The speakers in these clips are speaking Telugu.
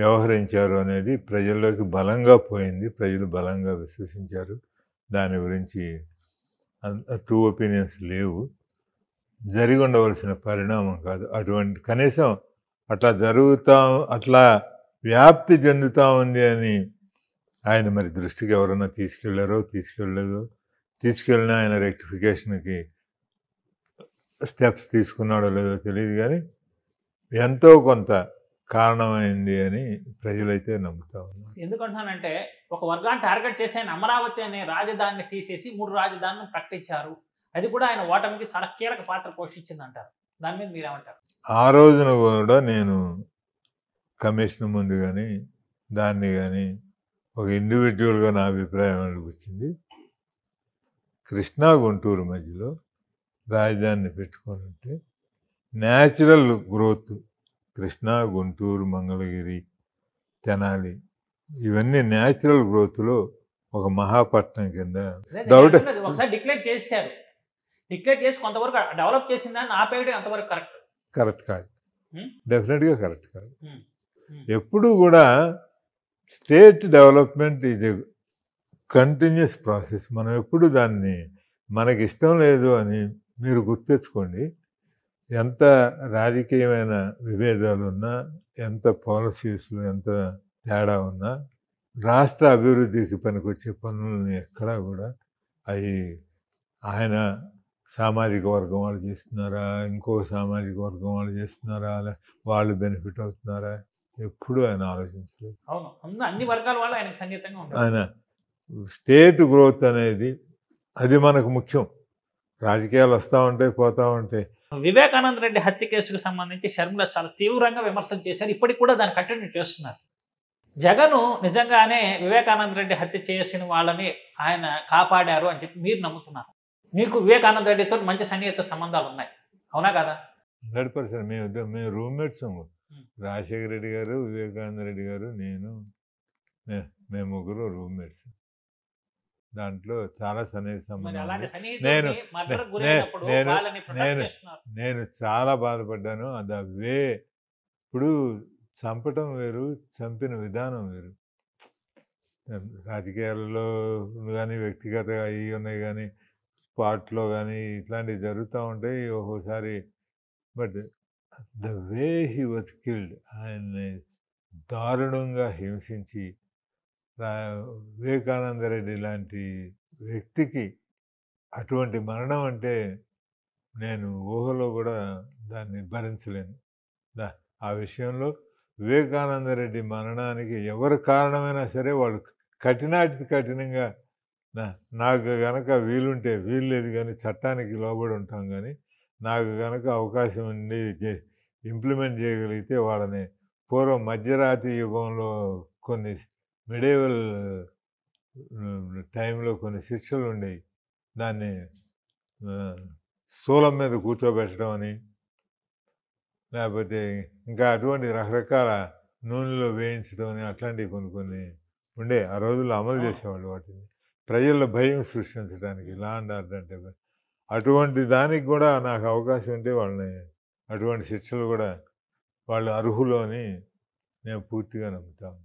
వ్యవహరించారు అనేది ప్రజల్లోకి బలంగా పోయింది ప్రజలు బలంగా విశ్వసించారు దాని గురించి టూ ఒపీనియన్స్ లేవు జరిగి ఉండవలసిన పరిణామం కాదు అటువంటి కనీసం అట్లా జరుగుతా అట్లా వ్యాప్తి చెందుతూ ఉంది అని ఆయన మరి దృష్టికి ఎవరన్నా తీసుకెళ్లారో తీసుకెళ్ళలేదో తీసుకెళ్ళిన ఆయన రెక్టిఫికేషన్కి స్టెప్స్ తీసుకున్నాడో లేదో తెలియదు కానీ ఎంతో కొంత కారణమైంది అని ప్రజలైతే నమ్ముతా ఉన్నారు ఎందుకంటానంటే ఒక వర్గాన్ని టార్గెట్ చేసి ఆయన అమరావతి అనే రాజధానిని తీసేసి మూడు రాజధానులను ప్రకటించారు అది కూడా ఆయన ఓటమికి చాలా కీలక పాత్ర పోషించింది అంటారు దాని మీద మీరేమంటారు ఆ రోజున కూడా నేను కమిషన్ ముందు కానీ దాన్ని కానీ ఒక ఇండివిజువల్గా నా అభిప్రాయం అనిపించింది కృష్ణా గుంటూరు మధ్యలో రాజధానిని పెట్టుకొని ఉంటే న్యాచురల్ గ్రోత్ కృష్ణా గుంటూరు మంగళగిరి తెనాలి ఇవన్నీ న్యాచురల్ గ్రోత్లో ఒక మహాపట్నం కింద డిక్లేర్ చేశారు డిక్లేర్ చేసి కొంతవరకు డెవలప్ చేసిందని ఆపేయడం కరెక్ట్ కరెక్ట్ కాదు డెఫినెట్గా hmm? కరెక్ట్ కాదు hmm. hmm. ఎప్పుడు కూడా స్టేట్ డెవలప్మెంట్ ఇది కంటిన్యూస్ ప్రాసెస్ మనం ఎప్పుడు దాన్ని మనకి ఇష్టం లేదు అని మీరు గుర్తెచ్చుకోండి ఎంత రాజకీయమైన విభేదాలు ఉన్నా ఎంత పాలసీస్లో ఎంత తేడా ఉన్నా రాష్ట్ర అభివృద్ధికి పనికొచ్చే పనులను ఎక్కడా కూడా అవి ఆయన సామాజిక వర్గం వాళ్ళు చేస్తున్నారా ఇంకో సామాజిక వర్గం వాళ్ళు చేస్తున్నారా వాళ్ళు బెనిఫిట్ అవుతున్నారా ఎప్పుడూ ఆయన ఆలోచించలేదు అన్ని వర్గాల వాళ్ళు ఆయన స్టేట్ గ్రోత్ అనేది అది మనకు ముఖ్యం రాజకీయాలు వస్తూ ఉంటాయి పోతూ ఉంటాయి వివేకానంద రెడ్డి హత్య కేసుకు సంబంధించి షర్మిల చాలా తీవ్రంగా విమర్శలు చేశారు ఇప్పటికి కూడా దాన్ని కంటిన్యూ చేస్తున్నారు జగను నిజంగానే వివేకానంద రెడ్డి హత్య చేసిన వాళ్ళని ఆయన కాపాడారు అని చెప్పి మీరు నమ్ముతున్నారు మీకు వివేకానంద రెడ్డితో మంచి సన్నిహిత సంబంధాలు ఉన్నాయి అవునా కదా హండ్రెడ్ పర్సెంట్ మేము మేము రూమ్మేట్స్ రాజశేఖర రెడ్డి గారు వివేకానంద రెడ్డి గారు నేను మేము ముగ్గురు రూమ్మేట్స్ దాంట్లో చాలా సన్నిహితం నేను నేను నేను నేను చాలా బాధపడ్డాను అది వే ఇప్పుడు చంపటం వేరు చంపిన విధానం వేరు రాజకీయాలలో కానీ వ్యక్తిగత అవి ఉన్నాయి కానీ స్పాట్లో కానీ ఇట్లాంటివి జరుగుతూ ఉంటాయి ఒక్కోసారి but the way he was killed ఆయన్ని దారుణంగా హింసించి వివేకానంద రెడ్డి లాంటి వ్యక్తికి అటువంటి మరణం అంటే నేను ఊహలో కూడా దాన్ని భరించలేను దా ఆ విషయంలో వివేకానంద రెడ్డి మరణానికి ఎవరు కారణమైనా సరే వాళ్ళు కఠినాటికి కఠినంగా నాకు గనక వీలుంటే వీలు లేదు కానీ చట్టానికి లోబడి ఉంటాం కానీ నాకు గనక అవకాశం ఉండి ఇంప్లిమెంట్ చేయగలిగితే వాళ్ళని పూర్వం మధ్యరాత్రి యుగంలో కొన్ని మిడేవల్ టైంలో uh, కొన్ని శిక్షలు ఉండేవి దాన్ని స్థూలం మీద కూర్చోబెట్టడం అని లేకపోతే ఇంకా అటువంటి రకరకాల నూనెలో వేయించడం అని అట్లాంటివి కొన్ని కొన్ని ఉండే ఆ రోజుల్లో అమలు చేసేవాళ్ళు వాటిని ప్రజల్లో భయం సృష్టించడానికి లా అండ్ ఆర్డర్ అంటే అటువంటి దానికి కూడా నాకు అవకాశం ఉంటే వాళ్ళని అటువంటి శిక్షలు కూడా వాళ్ళు అర్హులు అని నేను పూర్తిగా నమ్ముతాను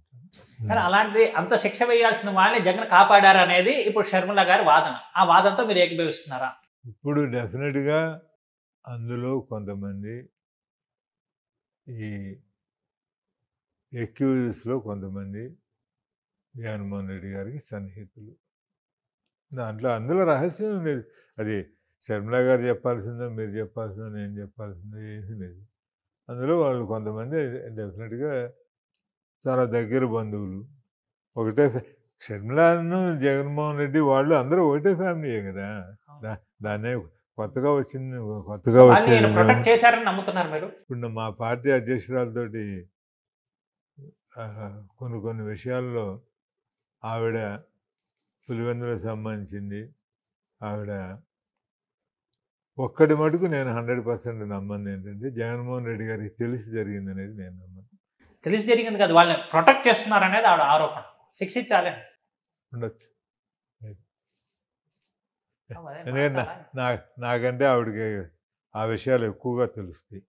Hmm. కానీ అలాంటి అంత శిక్ష వేయాల్సిన వాళ్ళని జగన్ కాపాడారు అనేది ఇప్పుడు షర్మిల గారి వాదన ఆ వాదనతో మీరు ఏకీభవిస్తున్నారా ఇప్పుడు డెఫినెట్గా అందులో కొంతమంది ఈ ఎక్యూజెస్లో కొంతమంది జగన్మోహన్ రెడ్డి గారికి సన్నిహితులు దాంట్లో అందులో రహస్యం లేదు అది శర్మిల గారు చెప్పాల్సిందో మీరు చెప్పాల్సిందో నేను చెప్పాల్సిందో ఏమీ లేదు అందులో వాళ్ళు కొంతమంది డెఫినెట్గా చాలా దగ్గర బంధువులు ఒకటే షర్మిలాను జగన్మోహన్ రెడ్డి వాళ్ళు అందరూ ఒకటే ఫ్యామిలీయే కదా దాన్నే కొత్తగా వచ్చింది కొత్తగా వచ్చింది ఇప్పుడు మా పార్టీ అధ్యక్షురాలతోటి కొన్ని కొన్ని విషయాల్లో ఆవిడ పులివెందులకు సంబంధించింది ఆవిడ ఒక్కటి మటుకు నేను హండ్రెడ్ పర్సెంట్ నమ్మంది ఏంటంటే జగన్మోహన్ రెడ్డి గారికి తెలిసి జరిగింది అనేది నేను నమ్మాను తెలిసి జరిగింది కదా వాళ్ళని ప్రొటెక్ట్ చేస్తున్నారనేది ఆవిడ ఆరోపణ శిక్షించాలి ఉండొచ్చు నాకంటే ఆవిడకి ఆ విషయాలు ఎక్కువగా తెలుస్తాయి